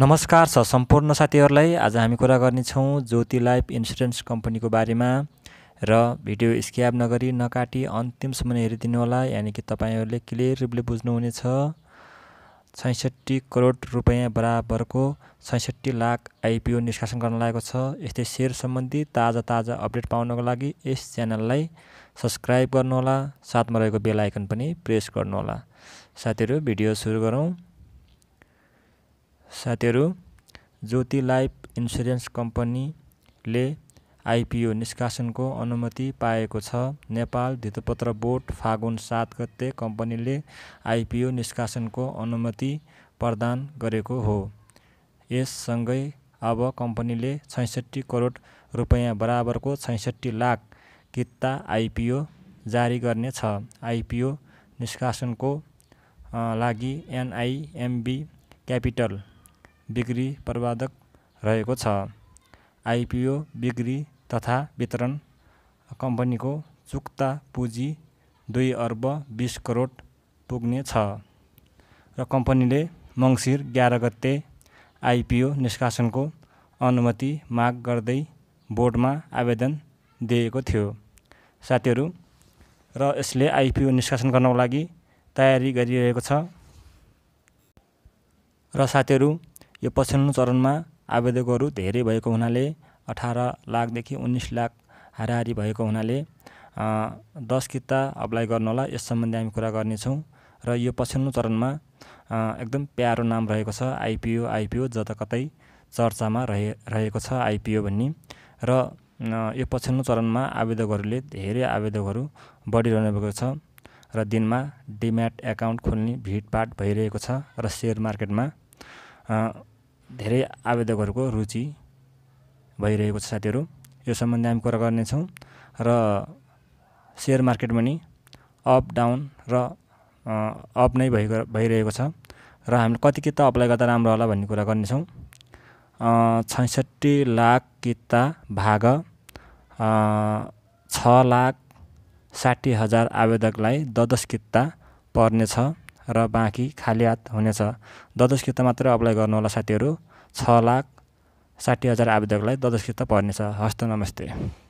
नमस्कार छ सम्पूर्ण साथीहरूलाई आज हामी कुरा गर्नेछौँ ज्योति लाइफ इन्सुरेन्स कम्पनीको बारेमा र भिडियो स्क्याप नगरी नकाटी अन्तिमसम्म हेरिदिनु होला यानि कि तपाईँहरूले क्लियर रूपले बुझ्नुहुनेछ छैसठी करोड रुपियाँ बराबरको छैसठी लाख आइपिओ निष्कासन गर्न लागेको छ यस्तै सेयर सम्बन्धी ताजा ताजा अपडेट पाउनको लागि यस च्यानललाई सब्सक्राइब गर्नुहोला साथमा रहेको बेल आइकन पनि प्रेस गर्नुहोला साथीहरू भिडियो सुरु गरौँ साथीहरू ज्योति लाइफ इन्सुरेन्स कम्पनीले आइपिओ निष्कासनको अनुमति पाएको छ नेपाल धितोपत्र बोर्ड फागुन सात गते कम्पनीले आइपिओ निष्कासनको अनुमति प्रदान गरेको हो यससँगै अब कम्पनीले छैसठी करोड रुपियाँ बराबरको छैसठी लाख कित्ता आइपिओ जारी गर्नेछ आइपिओ निष्कासनको लागि एनआइएमबी क्यापिटल बिक्री परवादक रहेको छ आइपिओ बिक्री तथा वितरण कम्पनीको चुक्ता पुँजी दुई अर्ब बिस करोड पुग्ने छ र कम्पनीले मङ्सिर ग्यार गते आइपिओ निष्कासनको अनुमति माग गर्दै बोर्डमा आवेदन दिएको थियो साथीहरू र यसले आइपिओ निष्कासन गर्नको लागि तयारी गरिरहेको छ र साथीहरू यो पछिल्लो चरणमा आवेदकहरू धेरै भएको हुनाले अठार लाखदेखि उन्नाइस लाख हाराहारी भएको हुनाले दस किता अप्लाई होला यस सम्बन्धी हामी कुरा गर्नेछौँ र यो पछिल्लो चरणमा एकदम प्यारो नाम रहेको छ आइपिओ आइपिओ जताकतै चर्चामा रहे रहेको छ आइपिओ भन्ने र यो पछिल्लो चरणमा आवेदकहरूले धेरै आवेदकहरू बढिरहनु भएको छ र दिनमा डिम्याट एकाउन्ट खोल्ने भिडभाड भइरहेको छ र सेयर मार्केटमा धेरै आवेदकहरूको रुचि भइरहेको छ साथीहरू यो सम्बन्धी हामी कुरा गर्नेछौँ र सेयर मार्केट पनि अप डाउन र अप नै भइ भइरहेको छ र हामीले कति किता अप्लाई गर्दा राम्रो होला भन्ने कुरा गर्नेछौँ छैसठी लाख किता भाग छ लाख साठी हजार आवेदकलाई दस किता पर्नेछ र बाँकी खाली हात हुनेछ ददस्कृत मात्र अप्लाई गर्नुहोला साथीहरू छ लाख साठी हजार आवेदकलाई ददस्कृत पर्नेछ हस्त नमस्ते